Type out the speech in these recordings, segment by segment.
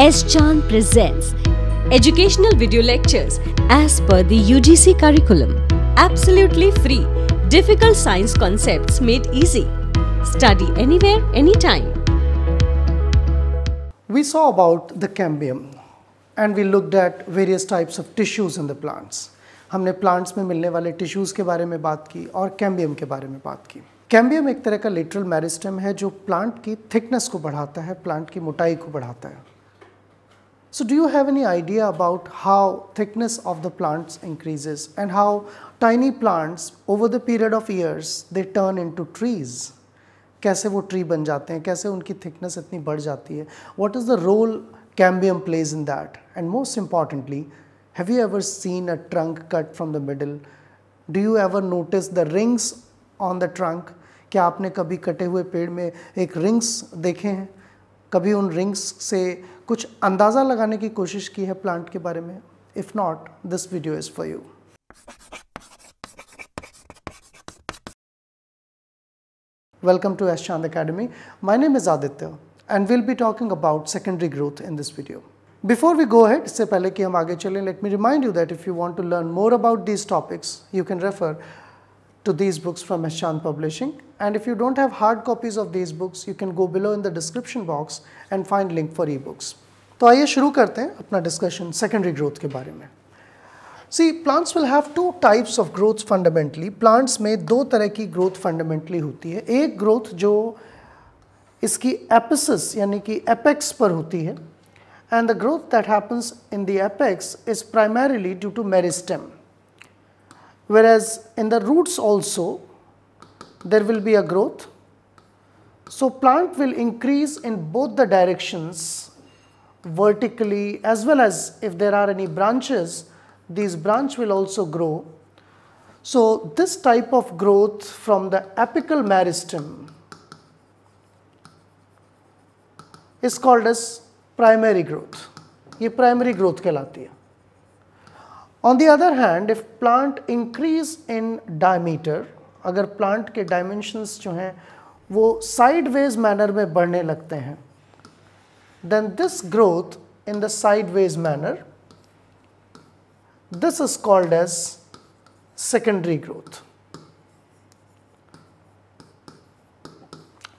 S. Chan presents educational video lectures as per the UGC curriculum. Absolutely free, difficult science concepts made easy. Study anywhere, anytime. We saw about the cambium and we looked at various types of tissues in the plants. हमने plants में मिलने वाले tissues के बारे में बात की और कैम्बियम के बारे में बात की कैम्बियम एक तरह का लेटरल मेरिस्टम है जो प्लांट की थिकनेस को बढ़ाता है प्लांट की मोटाई को बढ़ाता है so do you have any idea about how thickness of the plants increases and how tiny plants over the period of years they turn into trees? कैसे वो ट्री बन जाते हैं कैसे उनकी थिकनेस इतनी बढ़ जाती है what is the role cambium plays in that and most importantly have you ever seen a trunk cut from the middle do you ever notice the rings on the trunk क्या आपने कभी कटे हुए पेड़ में एक रिंग्स देखे हैं कभी उन रिंग्स से कुछ अंदाज़ा लगाने की कोशिश की है प्लांट के बारे में if not this video is for you welcome to S Chand academy my name is Aditya and will be talking about secondary growth in this video before we go ahead इससे पहले कि हम आगे चलें let me remind you that if you want to learn more about these topics you can refer to these books from Ashant Publishing. And if you don't have hard copies of these books, you can go below in the description box and find link for ebooks. तो आइए शुरू करते हैं अपना discussion secondary growth के बारे में see plants will have two types of growth fundamentally plants में दो तरह की ग्रोथ फंडामेंटली होती है एक ग्रोथ जो इसकी एपिसिस यानी कि एपेक्स पर होती है and the growth that happens in the apex is primarily due to meristem whereas in the roots also there will be a growth. So plant will increase in both the directions vertically as well as if there are any branches these branch will also grow. So this type of growth from the apical meristem is called as primary growth. ये primary growth कहलाती है on the other hand, if plant increase in diameter, अगर plant के dimensions जो हैं वो sideways manner में बढ़ने लगते हैं then this growth in the sideways manner, this is called as secondary growth.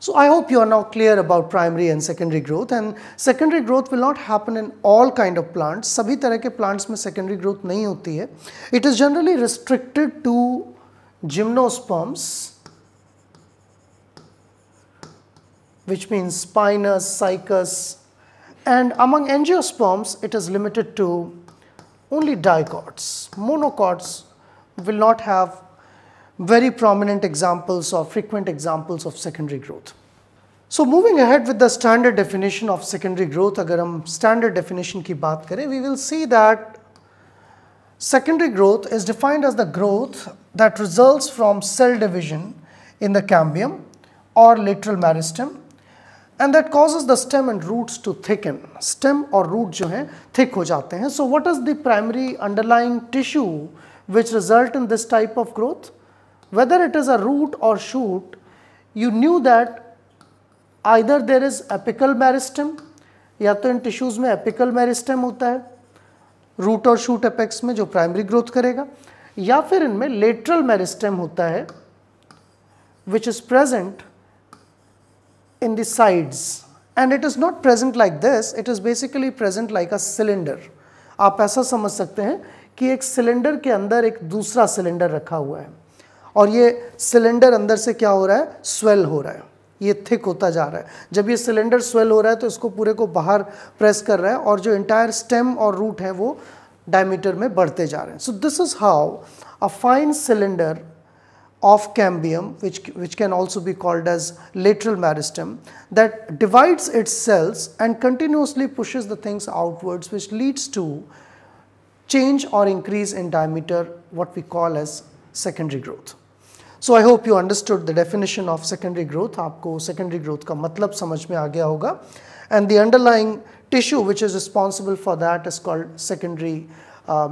So I hope you are now clear about primary and secondary growth and secondary growth will not happen in all kind of plants. सभी तरह के plants में secondary growth नहीं होती है. It is generally restricted to gymnosperms which means spinous, cycus and among angiosperms it is limited to only dicots. Monocots will not have very prominent examples or frequent examples of secondary growth. So moving ahead with the standard definition of secondary growth, agaram standard definition ki baat kare, we will see that secondary growth is defined as the growth that results from cell division in the cambium or lateral meristem and that causes the stem and roots to thicken. Stem or root jo hai, thick ho jate hai. So what is the primary underlying tissue which result in this type of growth? whether it is a root or shoot, you knew that either there is apical meristem या तो इन tissues में apical meristem होता है root और shoot apex में जो primary growth करेगा या फिर इनमें लेटरल मेरिस्टम होता है which is present in the sides and it is not present like this it is basically present like a cylinder आप ऐसा समझ सकते हैं कि एक सिलेंडर के अंदर एक दूसरा सिलेंडर रखा हुआ है और ये सिलेंडर अंदर से क्या हो रहा है स्वेल हो रहा है ये थिक होता जा रहा है जब ये सिलेंडर स्वेल हो रहा है तो इसको पूरे को बाहर प्रेस कर रहा है और जो इंटायर स्टेम और रूट है वो डायमीटर में बढ़ते जा रहे हैं so this is how a fine cylinder of cambium which which can also be called as lateral meristem that divides its cells and continuously pushes the things outwards which leads to change और increase in diameter what we call as secondary growth so I hope you understood the definition of secondary growth आपको secondary growth का मतलब समझ में आ गया होगा and the underlying tissue which is responsible for that is called secondary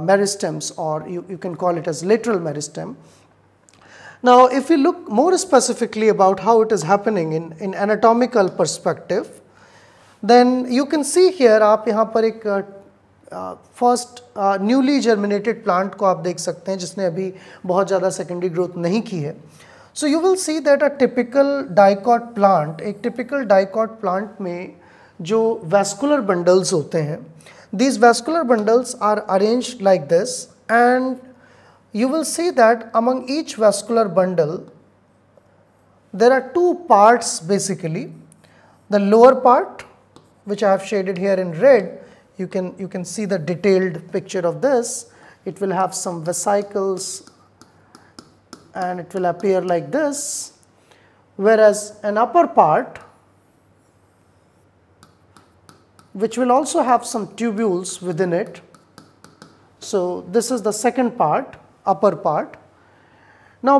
meristems or you, you can call it as lateral meristem. Now if we look more specifically about how it is happening in, in anatomical perspective, then you can see here आप यहाँ पर एक uh, first newly germinated plant को आप देख सकते हैं जिसने अभी बहुत ज़्यादा सेकेंडरी ग्रोथ नहीं की है so you will see that a typical dicot plant एक टिपिकल डाइकॉट प्लांट में जो वैस्कुलर बंडल्स होते हैं these vascular bundles are arrange like this and you will see that among each vascular bundle there are two parts basically the lower part which I have shaded here in red you can, you can see the detailed picture of this. It will have some vesicles and it will appear like this. Whereas an upper part which will also have some tubules within it. So this is the second part, upper part. Now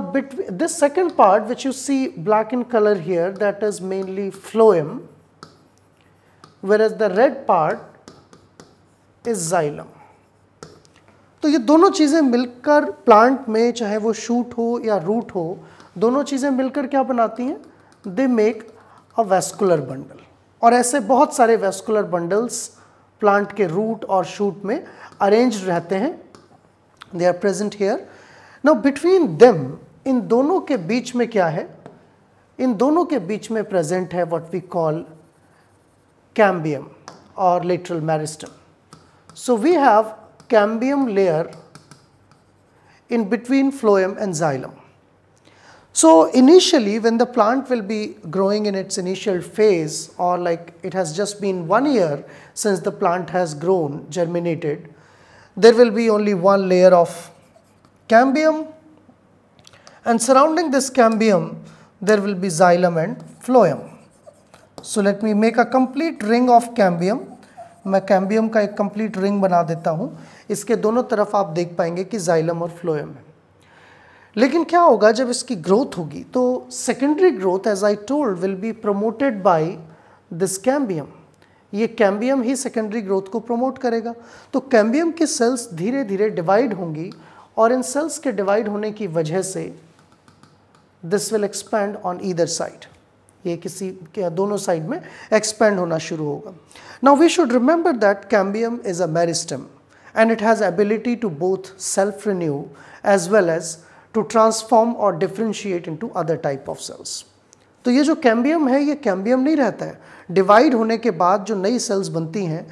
this second part which you see black in color here that is mainly phloem whereas the red part is xylem तो ये दोनों चीज़ें मिलकर plant में चाहे वो shoot हो या रूट हो दोनों चीज़ें मिलकर क्या बनाती हैं they make a vascular bundle और ऐसे बहुत सारे वेस्कुलर बंडल्स प्लांट के रूट और शूट में अरेंज रहते हैं they are present here now between them in दोनों के बीच में क्या है इन दोनों के बीच में प्रेजेंट है व्हाट वी कॉल कैम्बियम और lateral meristem So we have cambium layer in between phloem and xylem. So initially when the plant will be growing in its initial phase or like it has just been one year since the plant has grown, germinated, there will be only one layer of cambium and surrounding this cambium there will be xylem and phloem. So let me make a complete ring of cambium मैं cambium का एक complete ring बना देता हूँ इसके दोनों तरफ आप देख पाएंगे कि जाइलम और फ्लोएम है लेकिन क्या होगा जब इसकी ग्रोथ होगी तो secondary growth as I told will be promoted by this cambium ये कैम्बियम ही सेकेंडरी ग्रोथ को प्रमोट करेगा तो कैम्बियम की सेल्स धीरे धीरे डिवाइड होंगी और इन सेल्स के डिवाइड होने की वजह से this will expand on either side ये किसी के दोनों साइड में एक्सपेंड होना शुरू होगा now we should remember that cambium is a meristem and it has ability to both self renew as well as to transform और differentiate into other type of cells तो ये जो cambium है ये cambium नहीं रहता है divide होने के बाद जो नई सेल्स बनती हैं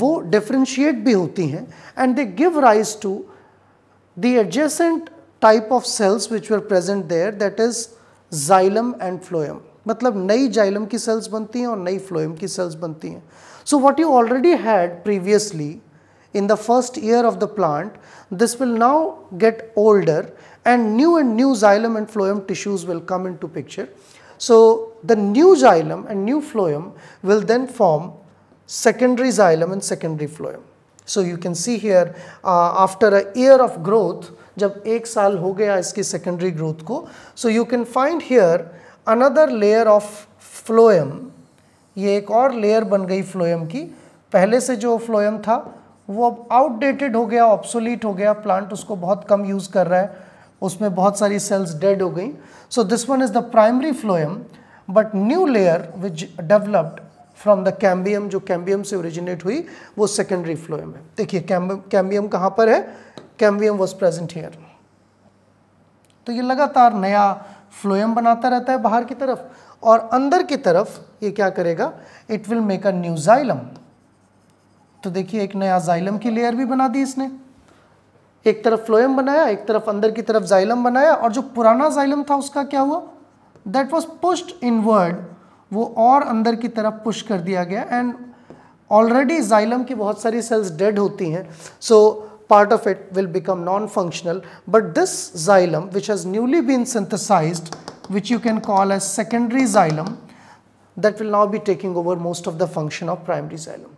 वो डिफ्रेंशिएट भी होती हैं and they give rise to the adjacent type of cells which were present there that is xylem and phloem मतलब नई जाइलम की सेल्स बनती हैं और नई फ्लोएम की सेल्स बनती हैं so what you already had previously in the first year of the plant this will now get older and new and new xylem and phloem tissues will come into picture so the new xylem and new phloem will then form secondary xylem and secondary phloem so you can see here after a year of growth जब एक साल हो गया इसकी secondary growth को सो you can find here another layer of phloem ये एक और लेयर बन गई फ्लोएम की पहले से जो फ्लोएम था वो अब आउटडेटेड हो गया ऑप्सोलीट हो गया प्लांट उसको बहुत कम यूज़ कर रहा है उसमें बहुत सारी सेल्स डेड हो गई so this one is the primary phloem but new layer which developed from the cambium जो कैम्बियम से ओरिजिनेट हुई वो सेकेंडरी फ्लोएम है देखिए कैम्बियम कहाँ पर है कैम्बियम वॉज प्रेजेंट हेयर तो ये लगातार नया फ्लोएम बनाता रहता है बाहर की तरफ और अंदर की तरफ ये क्या करेगा it will make a new xylem तो देखिए एक नया जाइलम की लेयर भी बना दी इसने एक तरफ फ्लोएम बनाया एक तरफ अंदर की तरफ जाइलम बनाया और जो पुराना जाइलम था उसका क्या हुआ दैट वॉज पुश्ड इनवर्ड वो और अंदर की तरफ पुश कर दिया गया एंड ऑलरेडी जाइलम की बहुत सारी सेल्स डेड होती हैं so so, part of it will become non-functional. But this xylem, which has newly been synthesized, which you can call as secondary xylem, that will now be taking over most of the function of primary xylem.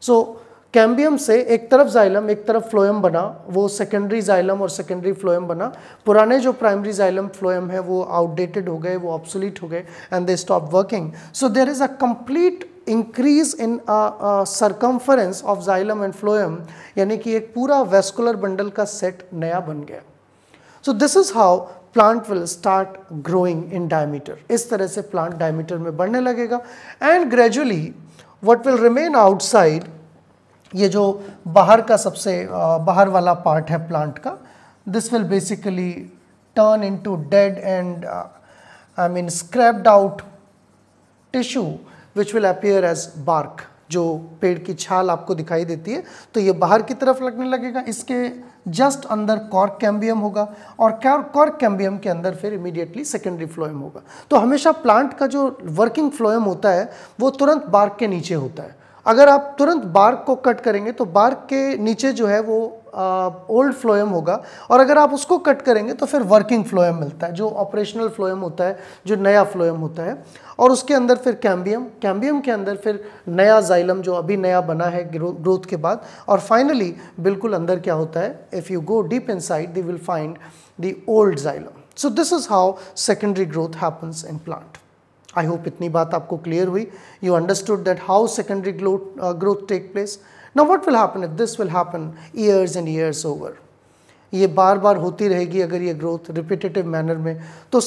So cambium say, ek taraf xylem, ek taraf phloem bana, wo secondary xylem or secondary phloem bana. Purane jo primary xylem phloem hai, wo outdated ho gaye, obsolete and they stop working. So there is a complete increase in circumference of xylem and phloem यानी कि एक पूरा vascular bundle का set नया बन गया so this is how plant will start growing in diameter इस तरह से प्लांट डायमीटर में बढ़ने लगेगा and gradually what will remain outside ये जो बाहर का सबसे uh, बाहर वाला पार्ट है प्लांट का this will basically turn into dead and I mean scrapped out tissue which will appear as bark जो पेड़ की छाल आपको दिखाई देती है तो ये बाहर की तरफ लगने लगेगा इसके जस्ट अंदर कॉर्क कैम्बियम होगा और कॉर्क कैम्बियम के अंदर फिर इमीडिएटली सेकेंडरी फ्लोएम होगा तो हमेशा प्लांट का जो वर्किंग फ्लोएम होता है वो तुरंत बार्क के नीचे होता है अगर आप तुरंत बार्क को कट करेंगे तो बार्क के नीचे जो है वो ओल्ड फ्लोएम होगा और अगर आप उसको कट करेंगे तो फिर वर्किंग फ्लोएम मिलता है जो ऑपरेशनल फ्लोएम होता है जो नया फ्लोएम होता है और उसके अंदर फिर कैम्बियम कैम्बियम के अंदर फिर नया जाइलम जो अभी नया बना है ग्रोथ के बाद और फाइनली बिल्कुल अंदर क्या होता है if you go deep inside they will find the old xylem so this is how secondary growth happens in plant I hope इतनी बात आपको क्लियर हुई you understood that how secondary growth take place Now what will happen if this will happen years and years over? ये बार बार होती रहेगी अगर ये growth repetitive manner में तो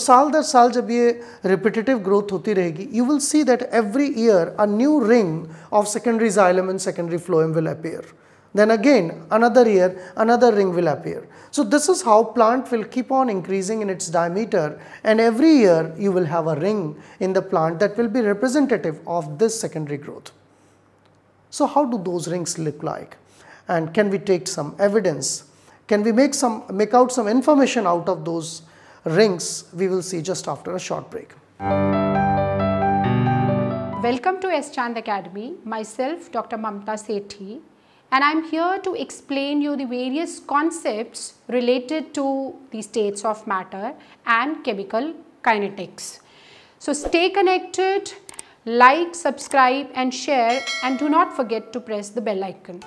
every year a new ring of secondary xylem and secondary phloem will appear. then again another year another ring will appear so this is how plant will keep on increasing in its diameter and every year you will have a ring in the plant that will be representative of this secondary growth so how do those rings look like? And can we take some evidence? Can we make, some, make out some information out of those rings? We will see just after a short break. Welcome to S. Chand Academy. Myself, Dr. Mamta Sethi, and I'm here to explain you the various concepts related to the states of matter and chemical kinetics. So stay connected, like, subscribe and share and do not forget to press the bell icon.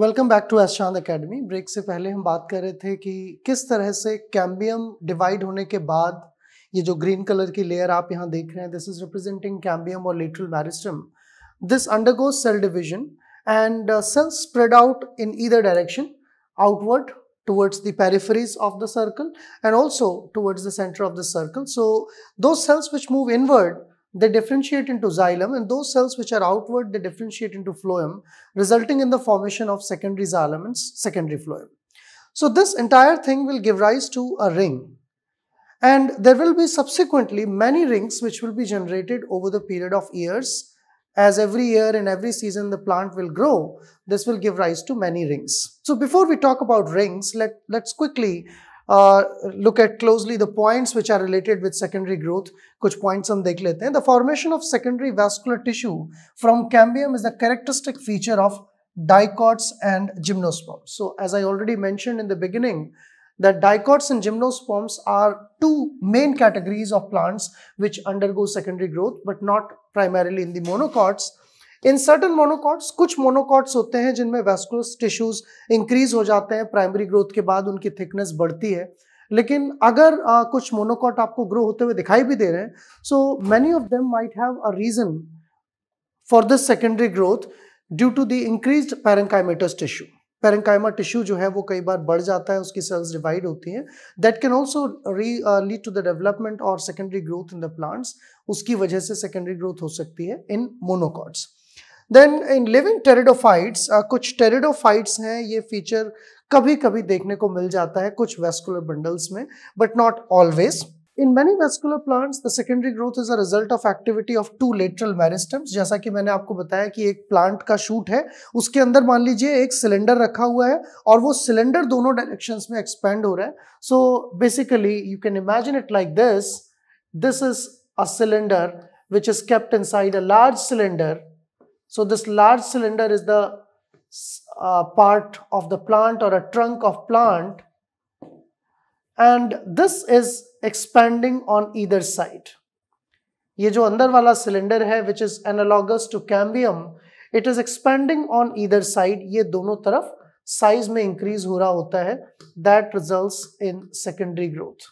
Welcome back to Eshant Academy break से पहले हम बात कर रहे थे कि किस तरह से कैम्बियम डिवाइड होने के बाद ये जो ग्रीन कलर की लेयर आप यहाँ देख रहे हैं दिस इज रिप्रेजेंटिंग कैम्बियम और lateral meristem this undergoes cell division and cell spread out in either direction outward towards the peripheries of the circle and also towards the center of the circle. So those cells which move inward, they differentiate into xylem and those cells which are outward, they differentiate into phloem, resulting in the formation of secondary xylem and secondary phloem. So this entire thing will give rise to a ring. And there will be subsequently many rings which will be generated over the period of years as every year and every season the plant will grow, this will give rise to many rings. So before we talk about rings, let, let's quickly uh, look at closely the points which are related with secondary growth. Kuch points hum dekh lete hain. The formation of secondary vascular tissue from cambium is the characteristic feature of dicots and gymnosperms. So as I already mentioned in the beginning, that dicots and gymnosperms are two main categories of plants which undergo secondary growth but not primarily in the monocots. In certain monocots कुछ monocots होते हैं जिनमें वेस्कुलस tissues increase हो जाते हैं primary growth के बाद उनकी थिकनेस बढ़ती है लेकिन अगर आ, कुछ मोनोकॉट आपको ग्रो होते हुए दिखाई भी दे रहे हैं so many of them might have a reason for this secondary growth due to the increase parenchymatous tissue parenchyma tissue जो है वो कई बार बढ़ जाता है उसकी सेल्स डिवाइड होती हैं दैट कैन ऑल्सो री लीड टू द डेवलपमेंट और secondary growth in the plants उसकी वजह से सेकेंडरी ग्रोथ हो सकती है in monocots then in living pteridophytes कुछ टेरिडोफाइट्स हैं ये फीचर कभी कभी देखने को मिल जाता है कुछ वेस्कुलर बंडल्स में but not always In many vascular plants, the secondary growth is a result of activity of two lateral meristems. जैसा कि मैंने आपको बताया कि एक प्लांट का शूट है उसके अंदर मान लीजिए एक सिलेंडर रखा हुआ है और वो सिलेंडर दोनों डायरेक्शंस में एक्सपेंड हो रहा है so basically you can imagine it like this this is a cylinder which is kept inside a large cylinder so this large cylinder is the part of the plant और a trunk of plant and this is expanding on either side ये जो अंदर वाला cylinder है which is analogous to cambium it is expanding on either side ये दोनों तरफ size में इंक्रीज हो रहा होता है that result in secondary growth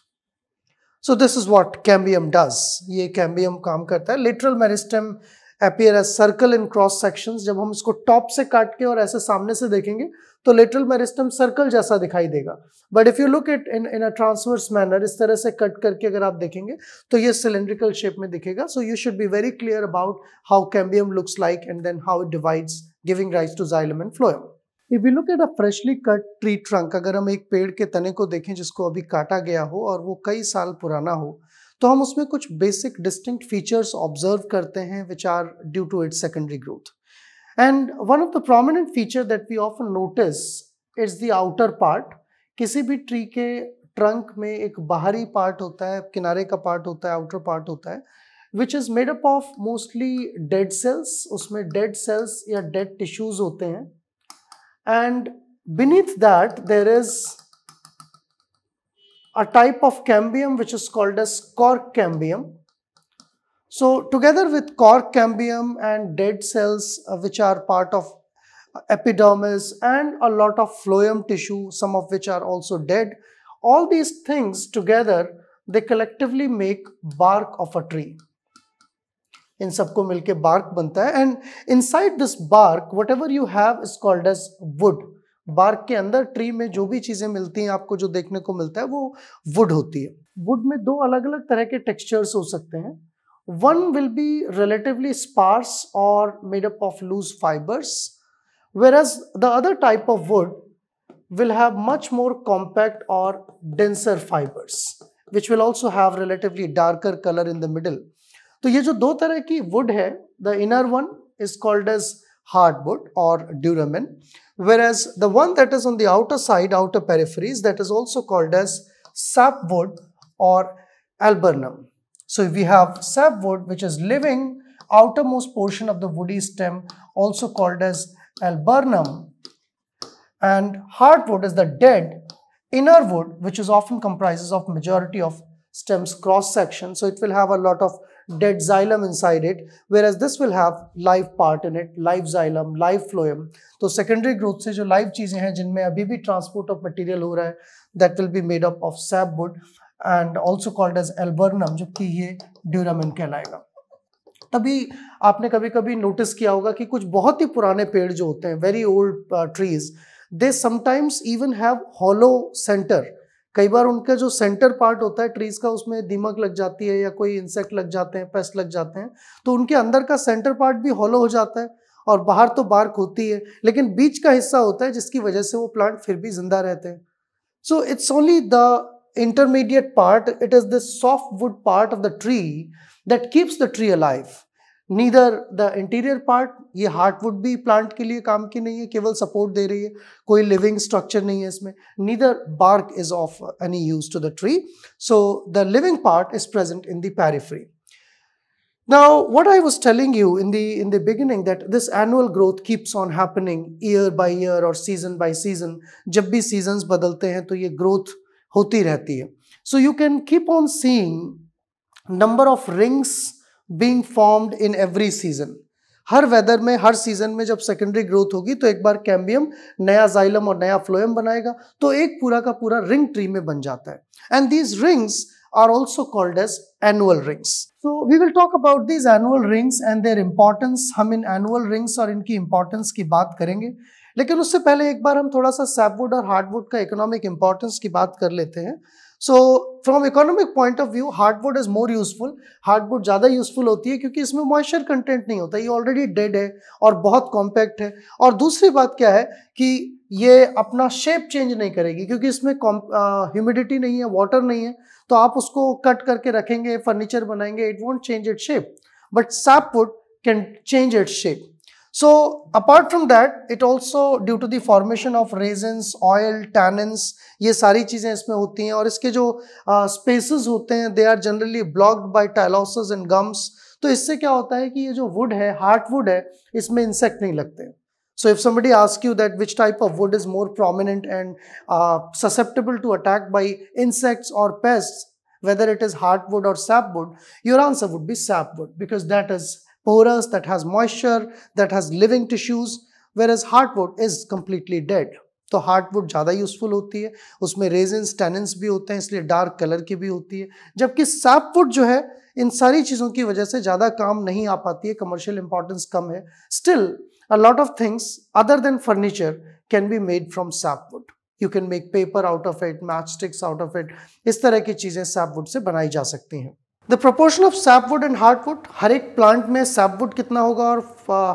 so this is what cambium does ये कैम्बियम काम करता है lateral meristem appear as circle in cross section जब हम इसको टॉप से काट के और ऐसे सामने से देखेंगे तो लेटरल मेरिस्टम सर्कल जैसा दिखाई देगा but if you look it in in a transverse manner इस तरह से कट करके अगर आप देखेंगे तो ये सिलेंड्रिकल शेप में दिखेगा so you should be very clear about how cambium looks like and then how it divides giving rise to xylem and phloem if you look at a freshly cut tree trunk अगर हम एक पेड़ के तने को देखें जिसको अभी काटा गया हो और वो कई साल पुराना हो तो हम उसमें कुछ बेसिक डिस्टिंक्ट फीचर्स ऑब्जर्व करते हैं which are due to its secondary growth and one of the prominent feature that we often notice it's the outer part किसी भी ट्री के ट्रंक में एक बाहरी पार्ट होता है किनारे का पार्ट होता है आउटर पार्ट होता है which is made up of mostly dead cells उसमें डेड सेल्स या डेड टिश्यूज होते हैं and beneath that there is a type of cambium which is called as cork cambium. So together with cork cambium and dead cells uh, which are part of epidermis and a lot of phloem tissue, some of which are also dead, all these things together, they collectively make bark of a tree. In sabko milke bark बनता है and inside this bark whatever you have is called bark के अंदर tree में जो भी चीज़ें मिलती हैं आपको जो देखने को मिलता है वो वुड होती है वुड में दो अलग अलग तरह के टेक्सचर्स हो सकते हैं one will be relatively sparse और made up of loose fibres whereas the other type of wood will have much more compact और denser fibres which will also have relatively darker colour in the middle तो ये जो दो तरह की wood है the inner one is called as hardwood or duramen. Whereas the one that is on the outer side, outer peripheries, that is also called as sapwood or alburnum. So we have sapwood which is living outermost portion of the woody stem also called as alburnum and hardwood is the dead inner wood which is often comprises of majority of stems cross section so it will have a lot of dead xylem inside it, whereas this will have live part in it, live xylem, live phloem. so secondary growth se jo live cheeze hain jinme abhi bhi transport of material ho raha hai that will be made up of sapwood and also called as alburnum, jo जबकि ये duramen kehlayega तभी आपने कभी कभी notice किया होगा कि कुछ बहुत ही पुराने पेड़ जो होते हैं very old trees they sometimes even have hollow centre कई बार उनका जो सेंटर पार्ट होता है ट्रीज का उसमें दीमक लग जाती है या कोई इंसेक्ट लग जाते हैं पेस्ट लग जाते हैं तो उनके अंदर का सेंटर पार्ट भी हॉलो हो जाता है और बाहर तो बार्क होती है लेकिन बीच का हिस्सा होता है जिसकी वजह से वो प्लांट फिर भी जिंदा रहते हैं so it's only the part it is the soft wood part of the tree that keeps the tree alive neither the interior part ये हार्टवुड भी प्लांट के लिए काम की नहीं है केवल सपोर्ट दे रही है कोई लिविंग स्ट्रक्चर नहीं है इसमें neither bark is of any use to the tree so the living part is present in the now what I was telling you in the in the beginning that this annual growth keeps on happening year by year और season by season जब भी season बदलते हैं तो ये growth होती रहती है so you can keep on seeing number of rings being formed in every season हर वेदर में हर सीजन में जब सेकेंडरी ग्रोथ होगी तो एक बार कैम्बियम नया जाइलम और नया फ्लोएम बनाएगा तो एक पूरा का पूरा रिंग ट्री में बन जाता है and these rings are also called as annual rings So we will talk about these annual rings and their importance हम इन एनुअल रिंग्स और इनकी इंपॉर्टेंस की बात करेंगे लेकिन उससे पहले एक बार हम थोड़ा सा सैपवुड और हार्डवुड का इकोनॉमिक इंपॉर्टेंस की बात कर लेते हैं so from economic point of view hardwood is more useful hardwood ज़्यादा यूजफुल होती है क्योंकि इसमें मॉइस्चर कंटेंट नहीं होता ये ऑलरेडी डेड है और बहुत कॉम्पैक्ट है और दूसरी बात क्या है कि ये अपना शेप चेंज नहीं करेगी क्योंकि इसमें ह्यूमिडिटी नहीं है वाटर नहीं है तो आप उसको कट करके रखेंगे फर्नीचर बनाएंगे it won't change it shape but sapwood can change it shape so apart from that it also due to the formation of raisins oil tannins ये सारी चीजें इसमें होती हैं और इसके जो स्पेसिस uh, होते हैं they are generally blocked by tyloses and gums तो इससे क्या होता है कि ये जो वुड है हार्ट वुड है इसमें इंसेक्ट नहीं लगते so if somebody ask you that which type of wood is more prominent and susceptible to attack by insects और pest whether it is heart wood और sap wood your answer would be sap wood because that is porous, that has moisture, that has living tissues, whereas hardwood is completely dead. तो hardwood ज़्यादा useful होती है उसमें resins टेनेंस भी होते हैं इसलिए डार्क कलर की भी होती है जबकि सैपवुड जो है इन सारी चीज़ों की वजह से ज़्यादा काम नहीं आ पाती है कमर्शियल इंपॉर्टेंस कम है still a lot of things other than furniture can be made from sapwood you can make paper out of it match sticks out of it इस तरह की चीज़ें सैपवुड से बनाई जा सकती हैं the proportion of sapwood and hardwood हर एक प्लांट में सैपवुड कितना होगा और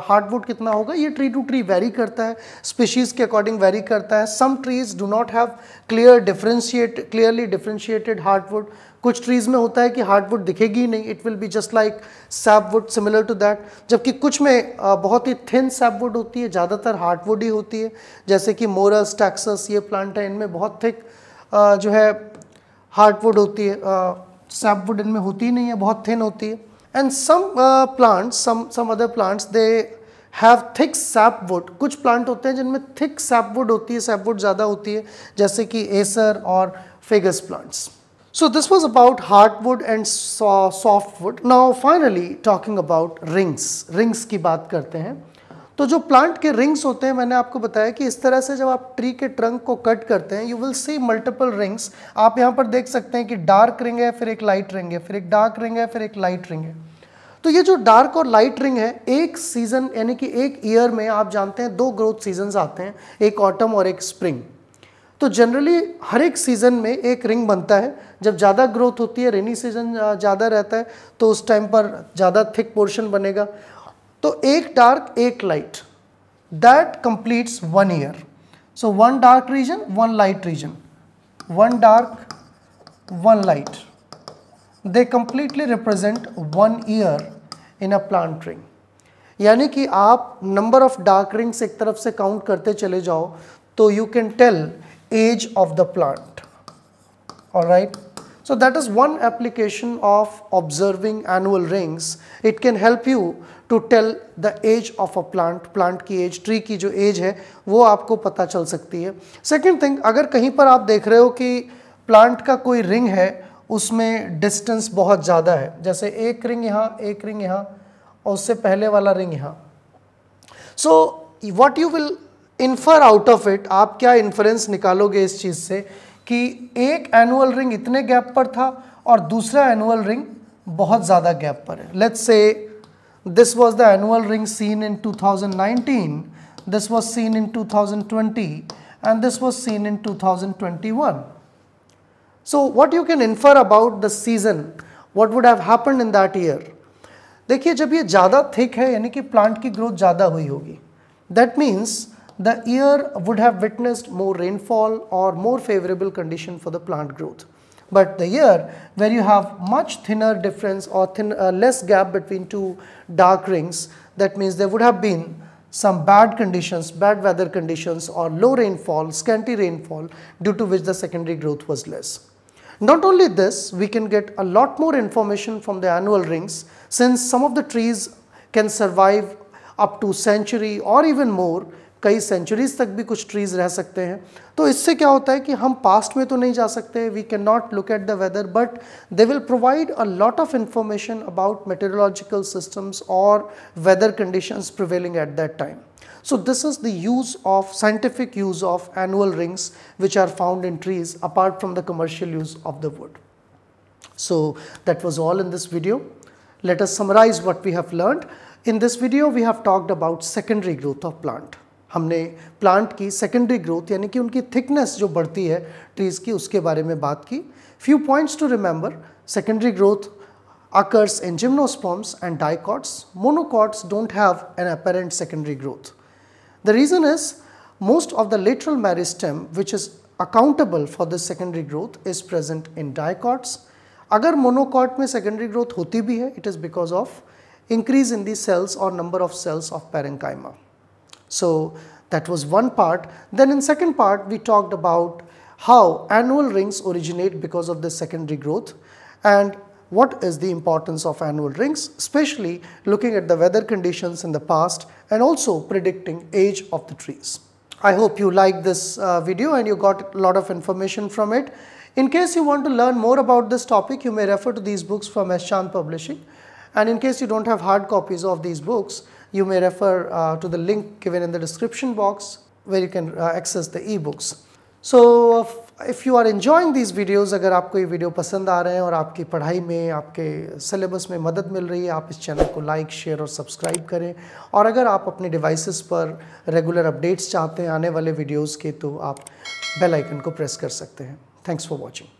हार्डवुड uh, कितना होगा ये ट्री टू ट्री वेरी करता है स्पीशीज के अकॉर्डिंग वेरी करता है some trees do not have clear differentiate clearly differentiated hardwood कुछ ट्रीज में होता है कि हार्डवुड दिखेगी ही नहीं it will be just like sapwood similar to that जबकि कुछ में uh, बहुत ही थिन सैपवुड होती है ज़्यादातर हार्डवुड ही होती है जैसे कि मोरस टैक्सस ये प्लांट है इनमें बहुत थिक uh, जो है हार्डवुड होती है सैप वुडन में होती ही नहीं है बहुत थिन होती है and some plants some some other plants they have thick sapwood कुछ प्लांट होते हैं जिनमें थिक सैप वुड होती है सैप वुड ज़्यादा होती है जैसे कि एसर और Fagus plants so this was about hardwood and softwood now finally talking about rings rings की बात करते हैं तो जो प्लांट के रिंग्स होते हैं मैंने आपको बताया कि इस तरह से जब आप ट्री के ट्रंक को कट करते हैं you will see multiple rings आप यहाँ पर देख सकते हैं कि डार्क रिंग है फिर एक लाइट रिंग है फिर एक डार्क रिंग है फिर एक लाइट रिंग है तो ये जो डार्क और लाइट रिंग है एक सीजन यानी कि एक ईयर में आप जानते हैं दो ग्रोथ सीजन आते हैं एक ऑटम और एक स्प्रिंग तो जनरली हर एक सीज़न में एक रिंग बनता है जब ज़्यादा ग्रोथ होती है रेनी सीजन ज़्यादा रहता है तो उस टाइम पर ज़्यादा थिक पोर्शन बनेगा तो एक डार्क एक light that completes one year so one dark region one light region one dark one light they completely represent one year in a plant ring यानी कि आप नंबर ऑफ डार्क रिंग्स एक तरफ से काउंट करते चले जाओ तो you can tell age of the plant और right so that is one application of observing annual rings it can help you to tell the age of a plant plant की age tree की जो as है वो आपको पता चल सकती है सेकेंड थिंग अगर कहीं पर आप देख रहे हो कि प्लांट का कोई रिंग है उसमें डिस्टेंस बहुत ज़्यादा है जैसे एक रिंग यहाँ एक रिंग यहाँ और उससे पहले वाला रिंग यहाँ so what you will infer out of it आप क्या इन्फ्रेंस निकालोगे इस चीज़ से कि एक एनुअल रिंग इतने गैप पर था और दूसरा एनुअल रिंग बहुत ज़्यादा गैप पर है let's say This was the annual ring seen in 2019, this was seen in 2020 and this was seen in 2021. So what you can infer about the season, what would have happened in that year? देखिए जब ये ज़्यादा thick है यानी कि plant की growth ज़्यादा हुई होगी that means the year would have witnessed more rainfall or more favorable condition for the plant growth but the year where you have much thinner difference or thin, uh, less gap between two dark rings that means there would have been some bad conditions, bad weather conditions or low rainfall, scanty rainfall due to which the secondary growth was less. Not only this, we can get a lot more information from the annual rings since some of the trees can survive up to century or even more कई centuries तक भी कुछ trees रह सकते हैं तो इससे क्या होता है कि हम पास्ट में तो नहीं जा सकते we can not look at the weather but they will provide a lot of information about meteorological systems और weather condition prevailing at that time so this is the use of scientific use of annual rings which are found in trees apart from the commercial use of the wood so that was all in this video let us summarise what we have learn in this video we have talked about secondary growth of plant हमने plant की secondary growth यानी कि उनकी thickness जो बढ़ती है trees की उसके बारे में बात की few points to remember secondary growth occurs in gymnosperms and dicots monocots don't have an apparent secondary growth the reason is most of the lateral meristem which is accountable for the secondary growth is present in dicots अगर monocot में secondary growth होती भी है it is because of increase in the cells और number of cells of parenchyma So that was one part. Then in second part, we talked about how annual rings originate because of the secondary growth and what is the importance of annual rings, especially looking at the weather conditions in the past and also predicting age of the trees. I hope you liked this uh, video and you got a lot of information from it. In case you want to learn more about this topic, you may refer to these books from Eschan Publishing. And in case you don't have hard copies of these books, you may refer uh, to the link given in the description box where you can uh, access the ebooks. So if you are enjoying these videos, अगर आपको ये video पसंद आ रहे हैं और आपकी पढ़ाई में आपके सिलेबस में मदद मिल रही है आप इस चैनल को लाइक शेयर और सब्सक्राइब करें और अगर आप अपने डिवाइसेस पर रेगुलर अपडेट्स चाहते हैं आने वाले वीडियोस के तो आप बेल आइकन को प्रेस कर सकते हैं थैंक्स फॉर वॉचिंग